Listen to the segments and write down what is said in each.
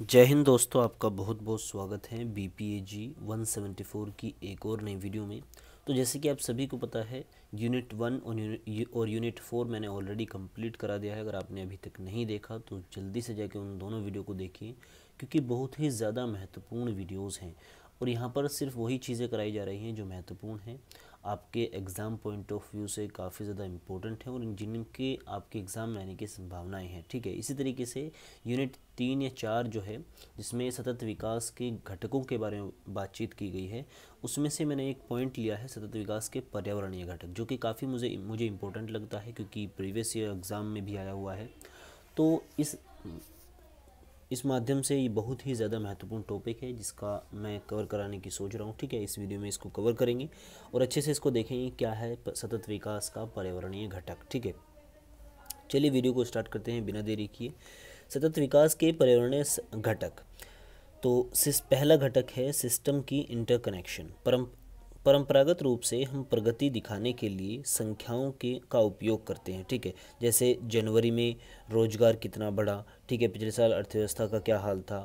जय हिंद दोस्तों आपका बहुत बहुत स्वागत है B P A G one seventy four की एक और नई वीडियो में तो जैसे कि आप सभी को पता है यूनिट वन और यूनिट फोर मैंने ऑलरेडी कंप्लीट करा दिया है अगर आपने अभी तक नहीं देखा तो जल्दी से जाके उन दोनों वीडियो को देखिए क्योंकि बहुत ही ज़्यादा महत्वपूर्ण वीडियोज़ हैं और यहाँ पर सिर्फ वही चीज़ें कराई जा रही हैं जो महत्वपूर्ण हैं आपके एग्ज़ाम पॉइंट ऑफ व्यू से काफ़ी ज़्यादा इंपॉर्टेंट है और इंजीनियरिंग के आपके एग्ज़ाम में आने की संभावनाएं हैं ठीक है इसी तरीके से यूनिट तीन या चार जो है जिसमें सतत विकास के घटकों के बारे में बातचीत की गई है उसमें से मैंने एक पॉइंट लिया है सतत विकास के पर्यावरणीय घटक जो कि काफ़ी मुझे मुझे इम्पोर्टेंट लगता है क्योंकि प्रीवियस ईयर एग्ज़ाम में भी आया हुआ है तो इस इस माध्यम से ये बहुत ही ज़्यादा महत्वपूर्ण टॉपिक है जिसका मैं कवर कराने की सोच रहा हूँ ठीक है इस वीडियो में इसको कवर करेंगे और अच्छे से इसको देखेंगे क्या है सतत विकास का पर्यावरणीय घटक ठीक है चलिए वीडियो को स्टार्ट करते हैं बिना देरी किए सतत विकास के पर्यावरणीय घटक तो सिस पहला घटक है सिस्टम की इंटरकनेक्शन परम परंपरागत रूप से हम प्रगति दिखाने के लिए संख्याओं के का उपयोग करते हैं ठीक है जैसे जनवरी में रोजगार कितना बढ़ा ठीक है पिछले साल अर्थव्यवस्था का क्या हाल था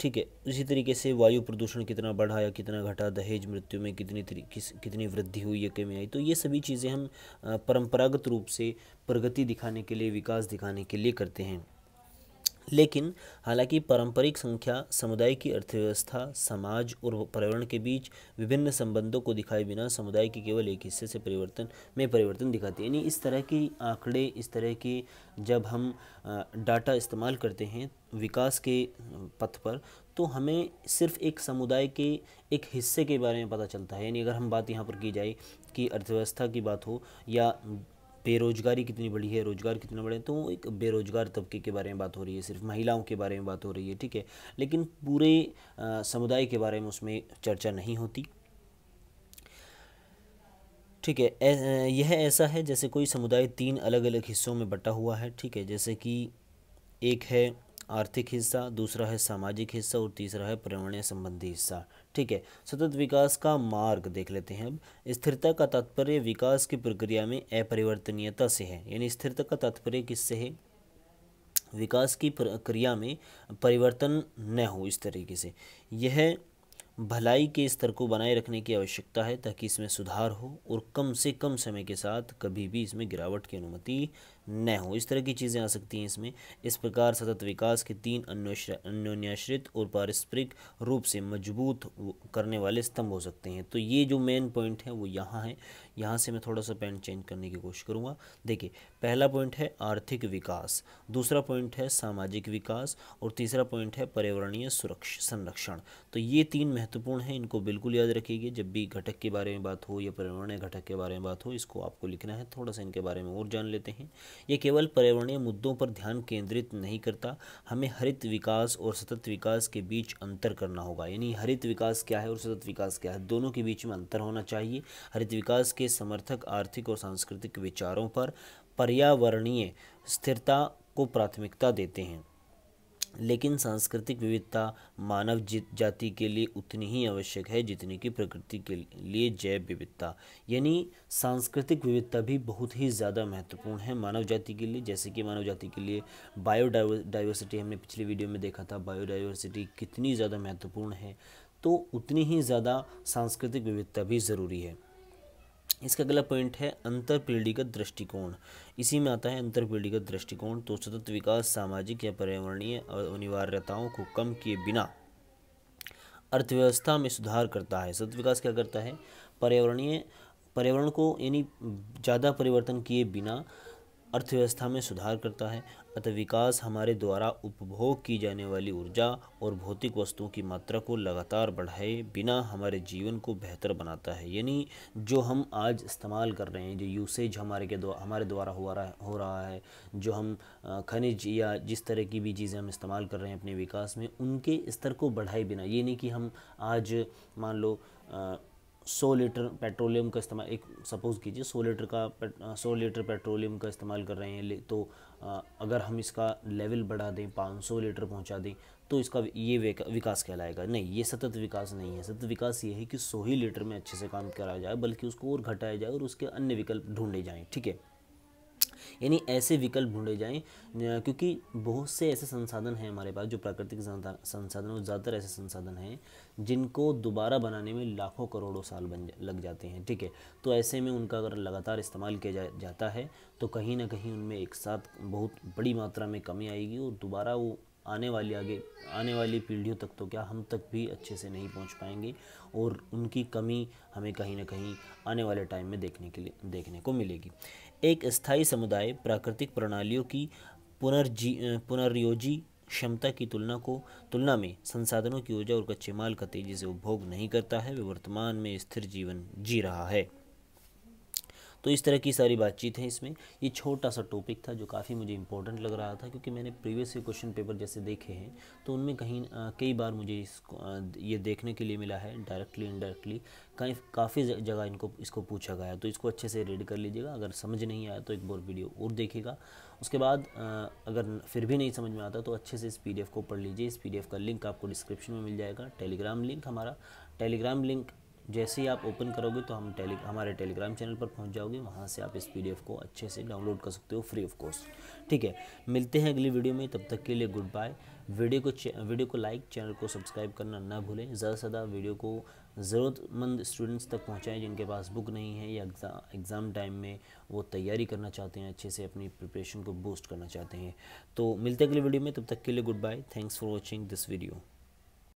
ठीक है इसी तरीके से वायु प्रदूषण कितना बढ़ा या कितना घटा दहेज मृत्यु में कितनी किस, कितनी वृद्धि हुई या कमी आई तो ये सभी चीज़ें हम परंपरागत रूप से प्रगति दिखाने के लिए विकास दिखाने के लिए करते हैं लेकिन हालांकि पारंपरिक संख्या समुदाय की अर्थव्यवस्था समाज और पर्यावरण के बीच विभिन्न संबंधों को दिखाए बिना समुदाय के केवल एक हिस्से से परिवर्तन में परिवर्तन दिखाती है यानी इस तरह की आंकड़े इस तरह के जब हम डाटा इस्तेमाल करते हैं विकास के पथ पर तो हमें सिर्फ एक समुदाय के एक हिस्से के बारे में पता चलता है यानी अगर हम बात यहाँ पर की जाए कि अर्थव्यवस्था की बात हो या बेरोजगारी कितनी बड़ी है रोजगार कितना बड़े हैं तो एक बेरोजगार तबके के बारे में बात हो रही है सिर्फ महिलाओं के बारे में बात हो रही है ठीक है लेकिन पूरे समुदाय के बारे में उसमें चर्चा नहीं होती ठीक है यह ऐसा है जैसे कोई समुदाय तीन अलग अलग हिस्सों में बटा हुआ है ठीक है जैसे कि एक है आर्थिक हिस्सा दूसरा है सामाजिक हिस्सा और तीसरा है पर्यावरण संबंधी हिस्सा ठीक है सतत विकास का मार्ग देख लेते हैं अब स्थिरता का तात्पर्य विकास की प्रक्रिया में अपरिवर्तनीयता से है यानी स्थिरता का तात्पर्य किससे है विकास की प्रक्रिया में परिवर्तन न हो इस तरीके से यह भलाई के स्तर को बनाए रखने की आवश्यकता है ताकि इसमें सुधार हो और कम से कम समय के साथ कभी भी इसमें गिरावट की अनुमति न हो इस तरह की चीज़ें आ सकती हैं इसमें इस प्रकार सतत विकास के तीन अन्योन्याश्रित और पारस्परिक रूप से मजबूत करने वाले स्तंभ हो सकते हैं तो ये जो मेन पॉइंट है वो यहाँ है यहाँ से मैं थोड़ा सा पॉइंट चेंज करने की कोशिश करूँगा देखिए पहला पॉइंट है आर्थिक विकास दूसरा पॉइंट है सामाजिक विकास और तीसरा पॉइंट है पर्यावरणीय सुरक्षा संरक्षण तो ये तीन महत्वपूर्ण है इनको बिल्कुल याद रखिएगा जब भी घटक के बारे में बात हो या पर्यावरणीय घटक के बारे में बात हो इसको आपको लिखना है थोड़ा सा इनके बारे में और जान लेते हैं ये केवल पर्यावरणीय मुद्दों पर ध्यान केंद्रित नहीं करता हमें हरित विकास और सतत विकास के बीच अंतर करना होगा यानी हरित विकास क्या है और सतत विकास क्या है दोनों के बीच में अंतर होना चाहिए हरित विकास के समर्थक आर्थिक और सांस्कृतिक विचारों पर पर्यावरणीय स्थिरता को प्राथमिकता देते हैं लेकिन सांस्कृतिक विविधता मानव जाति के लिए उतनी ही आवश्यक है जितनी कि प्रकृति के लिए जैव विविधता यानी सांस्कृतिक विविधता भी बहुत ही ज़्यादा महत्वपूर्ण है मानव जाति के लिए जैसे कि मानव जाति के लिए बायोडाइवर्सिटी हमने पिछले वीडियो में देखा था बायोडाइवर्सिटी कितनी ज़्यादा महत्वपूर्ण है तो उतनी ही ज़्यादा सांस्कृतिक विविधता भी ज़रूरी है इसका अगला पॉइंट है अंतर पीढ़ीगत दृष्टिकोण इसी में आता है अंतर पीढ़ीगत दृष्टिकोण तो सतत विकास सामाजिक या पर्यावरणीय अनिवार्यताओं को कम किए बिना अर्थव्यवस्था में सुधार करता है सतत विकास क्या करता है पर्यावरणीय पर्यावरण को यानी ज़्यादा परिवर्तन किए बिना अर्थव्यवस्था में सुधार करता है अतः विकास हमारे द्वारा उपभोग की जाने वाली ऊर्जा और भौतिक वस्तुओं की मात्रा को लगातार बढ़ाए बिना हमारे जीवन को बेहतर बनाता है यानी जो हम आज इस्तेमाल कर रहे हैं जो यूसेज हमारे के द्वारा हमारे द्वारा हो रहा हो रहा है जो हम खनिज या जिस तरह की भी चीज़ें हम इस्तेमाल कर रहे हैं अपने विकास में उनके स्तर को बढ़ाए बिना ये कि हम आज मान लो सौ लीटर पेट्रोलियम का इस्तेमाल एक सपोज़ कीजिए सौ लीटर का सौ लीटर पेट्रोलियम का इस्तेमाल कर रहे हैं तो अगर हम इसका लेवल बढ़ा दें पाँच सौ लीटर पहुंचा दें तो इसका ये विकास कहलाएगा नहीं ये सतत विकास नहीं है सतत विकास ये है कि सौ ही लीटर में अच्छे से काम कराया जाए बल्कि उसको और घटाया जाए और उसके अन्य विकल्प ढूंढे जाएँ ठीक है यानी ऐसे विकल्प ढूंढे जाएँ क्योंकि बहुत से ऐसे संसाधन हैं हमारे पास जो प्राकृतिक संसाधन और ज़्यादातर ऐसे संसाधन हैं जिनको दोबारा बनाने में लाखों करोड़ों साल बन लग जाते हैं ठीक है तो ऐसे में उनका अगर लगातार इस्तेमाल किया जा, जाता है तो कहीं ना कहीं उनमें एक साथ बहुत बड़ी मात्रा में कमी आएगी और दोबारा वो आने वाली आगे आने वाली पीढ़ियों तक तो क्या हम तक भी अच्छे से नहीं पहुंच पाएंगे और उनकी कमी हमें कहीं ना कहीं आने वाले टाइम में देखने के लिए देखने को मिलेगी एक स्थायी समुदाय प्राकृतिक प्रणालियों की पुनर्जी पुनर्योजी क्षमता की तुलना को तुलना में संसाधनों की ऊर्जा और कच्चे माल का तेज़ी से उपभोग नहीं करता है वे वर्तमान में स्थिर जीवन जी रहा है तो इस तरह की सारी बातचीत है इसमें ये छोटा सा टॉपिक था जो काफ़ी मुझे इंपॉर्टेंट लग रहा था क्योंकि मैंने प्रीवियस क्वेश्चन पेपर जैसे देखे हैं तो उनमें कहीं कई बार मुझे इसको ये देखने के लिए मिला है डायरेक्टली इनडायरेक्टली कहीं काफ़ी जगह इनको इसको पूछा गया तो इसको अच्छे से रीड कर लीजिएगा अगर समझ नहीं आया तो एक बार वीडियो और देखेगा उसके बाद अगर फिर भी नहीं समझ में आता तो अच्छे से इस पीडीएफ को पढ़ लीजिए इस पीडीएफ का लिंक आपको डिस्क्रिप्शन में मिल जाएगा टेलीग्राम लिंक हमारा टेलीग्राम लिंक जैसे ही आप ओपन करोगे तो हम टेली हमारे टेलीग्राम चैनल पर पहुंच जाओगे वहां से आप इस पीडीएफ को अच्छे से डाउनलोड कर सकते हो फ्री ऑफ कॉस्ट ठीक है मिलते हैं अगली वीडियो में तब तक के लिए गुड बाय वीडियो को वीडियो को लाइक चैनल को सब्सक्राइब करना ना भूलें ज़्यादा से ज़्यादा वीडियो को ज़रूरतमंद स्टूडेंट्स तक पहुँचाएँ जिनके पास बुक नहीं है या एग्ज़ाम टाइम में वो तैयारी करना चाहते हैं अच्छे से अपनी प्रिपरेशन को बूस्ट करना चाहते हैं तो मिलते अगली वीडियो में तब तक के लिए good bye thanks for watching this video